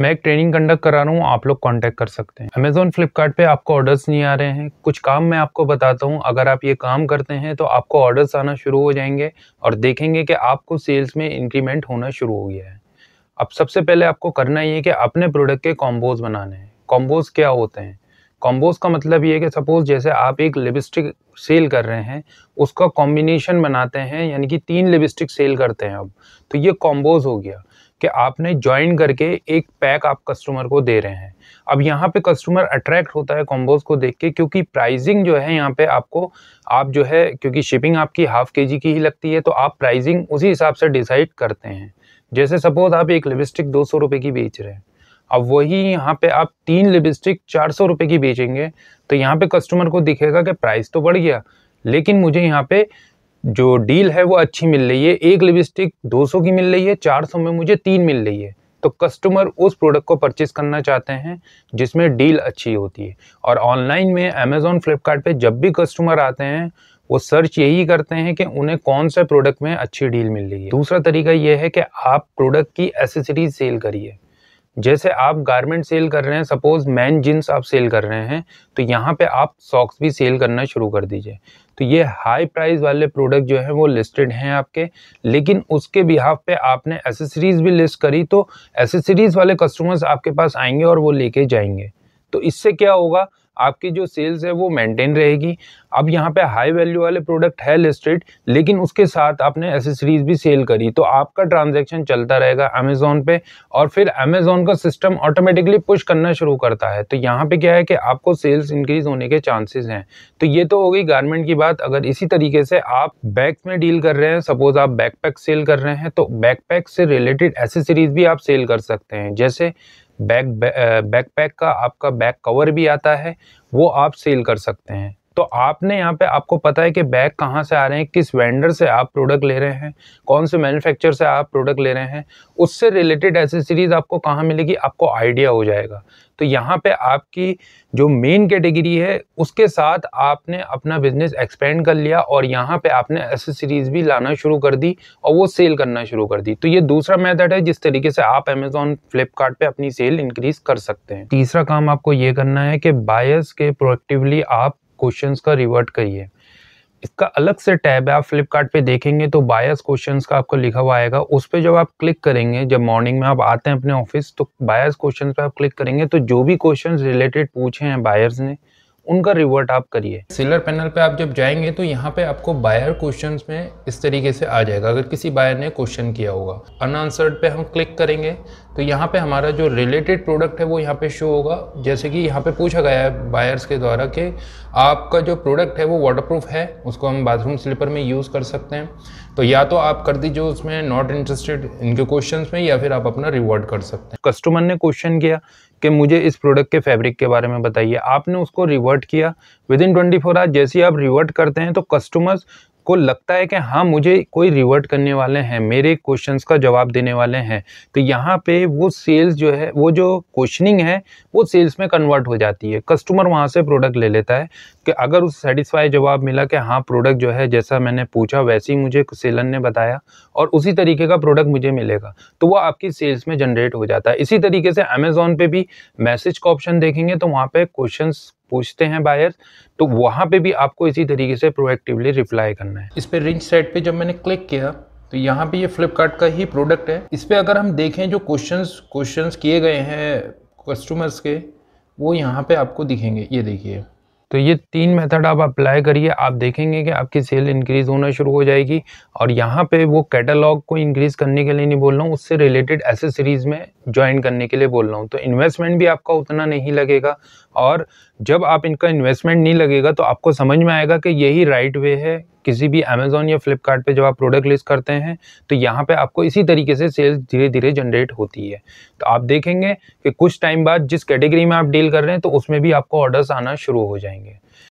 मैं एक training conduct करा रहा हूँ आप लोग कांटेक्ट कर सकते हैं अमेजोन फ्लिपकार्ट पे आपको ऑर्डर्स नहीं आ रहे हैं कुछ काम मैं आपको बताता हूँ अगर आप ये काम करते हैं तो आपको ऑर्डर्स आना शुरू हो जाएंगे और देखेंगे कि आपको सेल्स में इंक्रीमेंट होना शुरू हो गया है अब सबसे पहले आपको करना ये कि अपने प्रोडक्ट के कॉम्बोज बनाने हैं कॉम्बोज क्या होते हैं कॉम्बोज का मतलब ये है कि सपोज़ जैसे आप एक लिपस्टिक सेल कर रहे हैं उसका कॉम्बिनेशन बनाते हैं यानी कि तीन लिपस्टिक सेल करते हैं अब तो ये कॉम्बोज हो गया कि आपने ज्वाइन करके एक पैक आप कस्टमर को दे रहे हैं अब यहाँ पे कस्टमर अट्रैक्ट होता है कॉम्बोज को देख के क्योंकि प्राइसिंग जो है यहाँ पे आपको आप जो है क्योंकि शिपिंग आपकी हाफ के जी की ही लगती है तो आप प्राइसिंग उसी हिसाब से डिसाइड करते हैं जैसे सपोज आप एक लिपस्टिक दो सौ रुपये की बेच रहे हैं अब वही यहाँ पे आप तीन लिपस्टिक चार सौ रुपये की बेचेंगे तो यहाँ पे कस्टमर को दिखेगा कि प्राइस तो बढ़ गया लेकिन मुझे यहाँ पे जो डील है वो अच्छी मिल रही है एक लिपस्टिक 200 की मिल रही है 400 में मुझे तीन मिल रही है तो कस्टमर उस प्रोडक्ट को परचेज करना चाहते हैं जिसमें डील अच्छी होती है और ऑनलाइन में अमेज़ोन फ्लिपकार्ट जब भी कस्टमर आते हैं वो सर्च यही करते हैं कि उन्हें कौन से प्रोडक्ट में अच्छी डील मिल रही है दूसरा तरीका ये है कि आप प्रोडक्ट की एसेसरीज सेल करिए जैसे आप गारमेंट सेल कर रहे हैं सपोज मैन जीन्स आप सेल कर रहे हैं तो यहाँ पे आप सॉक्स भी सेल करना शुरू कर दीजिए तो ये हाई प्राइस वाले प्रोडक्ट जो है वो लिस्टेड हैं आपके लेकिन उसके बिहाफ पे आपने एसेसरीज भी लिस्ट करी तो एसेसरीज वाले कस्टमर्स आपके पास आएंगे और वो लेके जाएंगे तो इससे क्या होगा आपकी जो सेल्स है वो मेंटेन रहेगी अब यहाँ पे हाई वैल्यू वाले प्रोडक्ट है लिस्टेड लेकिन उसके साथ आपने एसेसरीज भी सेल करी तो आपका ट्रांजैक्शन चलता रहेगा अमेजोन पे और फिर अमेजोन का सिस्टम ऑटोमेटिकली पुश करना शुरू करता है तो यहाँ पे क्या है कि आपको सेल्स इंक्रीज होने के चांसेस हैं तो ये तो हो गई गारमेंट की बात अगर इसी तरीके से आप बैग में डील कर रहे हैं सपोज आप बैक सेल कर रहे हैं तो बैक से रिलेटेड एसेसरीज भी आप सेल कर सकते हैं जैसे बैक बैकपैक का आपका बैक कवर भी आता है वो आप सेल कर सकते हैं तो आपने यहाँ पे आपको पता है कि बैग कहाँ से आ रहे हैं किस वेंडर से आप प्रोडक्ट ले रहे हैं कौन से मैन्युफैक्चर से आप प्रोडक्ट ले रहे हैं उससे रिलेटेड एसेसरीज़ आपको कहाँ मिलेगी आपको आइडिया हो जाएगा तो यहाँ पे आपकी जो मेन कैटेगरी है उसके साथ आपने अपना बिजनेस एक्सपेंड कर लिया और यहाँ पे आपने एसेसरीज भी लाना शुरू कर दी और वो सेल करना शुरू कर दी तो ये दूसरा मेथड है जिस तरीके से आप अमेजोन फ्लिपकार्ट अपनी सेल इंक्रीज कर सकते हैं तीसरा काम आपको ये करना है कि बायर्स के प्रोएक्टिवली आप क्वेश्चंस का रिवर्ट करिए इसका अलग से टैब है आप फ्लिपकार्ट देखेंगे तो बायस क्वेश्चन का आपको लिखा हुआ आएगा उस पर जब आप क्लिक करेंगे जब मॉर्निंग में आप आते हैं अपने ऑफिस तो बायस क्वेश्चन पे आप क्लिक करेंगे तो जो भी क्वेश्चन रिलेटेड पूछे हैं बायर्स ने उनका रिवर्ट आप करिए सेलर पैनल पे आप जब जाएंगे तो यहाँ पे आपको बायर क्वेश्चंस में इस तरीके से आ जाएगा अगर किसी बायर ने क्वेश्चन किया होगा अनआंसर्ड पे हम क्लिक करेंगे तो यहाँ पे हमारा जो रिलेटेड प्रोडक्ट है वो यहाँ पे शो होगा जैसे कि यहाँ पे पूछा गया है बायर्स के द्वारा कि आपका जो प्रोडक्ट है वो वाटर है उसको हम बाथरूम स्लीपर में यूज़ कर सकते हैं तो या तो आप कर दीजिए उसमें नॉट इंटरेस्टेड इनके क्वेश्चन में या फिर आप अपना रिवॉर्ड कर सकते हैं कस्टमर ने क्वेश्चन किया कि मुझे इस प्रोडक्ट के फैब्रिक के बारे में बताइए आपने उसको रिवर्ट किया within twenty four hours जैसे ही आप रिवर्ट करते हैं तो कस्टमर्स को लगता है कि हाँ मुझे कोई रिवर्ट करने वाले हैं मेरे क्वेश्चंस का जवाब देने वाले हैं तो यहाँ पे वो सेल्स जो है वो जो क्वेश्चनिंग है वो सेल्स में कन्वर्ट हो जाती है कस्टमर वहाँ से प्रोडक्ट ले लेता है कि अगर उस सेटिस्फाई जवाब मिला कि हाँ प्रोडक्ट जो है जैसा मैंने पूछा वैसे ही मुझे सेलर ने बताया और उसी तरीके का प्रोडक्ट मुझे मिलेगा तो वो आपकी सेल्स में जनरेट हो जाता है इसी तरीके से अमेज़ोन पर भी मैसेज का ऑप्शन देखेंगे तो वहाँ पर क्वेश्चन पूछते हैं बायर्स तो वहाँ पे भी आपको इसी तरीके से प्रोएक्टिवली रिप्लाई करना है इस पर रिंच साइड पे जब मैंने क्लिक किया तो यहाँ पे ये फ्लिपकार्ट का ही प्रोडक्ट है इस पर अगर हम देखें जो क्वेश्चंस क्वेश्चंस किए गए हैं कस्टमर्स के वो यहाँ पे आपको दिखेंगे ये देखिए तो ये तीन मेथड आप अप्लाई करिए आप देखेंगे कि आपकी सेल इंक्रीज़ होना शुरू हो जाएगी और यहाँ पे वो कैटलॉग को इंक्रीज़ करने के लिए नहीं बोल रहा हूँ उससे रिलेटेड एसेसरीज़ में ज्वाइन करने के लिए बोल रहा हूँ तो इन्वेस्टमेंट भी आपका उतना नहीं लगेगा और जब आप इनका इन्वेस्टमेंट नहीं लगेगा तो आपको समझ में आएगा कि यही राइट वे है किसी भी अमेजोन या फ्लिपकार्ट जब आप प्रोडक्ट लिस्ट करते हैं तो यहाँ पे आपको इसी तरीके से सेल्स धीरे धीरे जनरेट होती है तो आप देखेंगे कि कुछ टाइम बाद जिस कैटेगरी में आप डील कर रहे हैं तो उसमें भी आपको ऑर्डर्स आना शुरू हो जाएंगे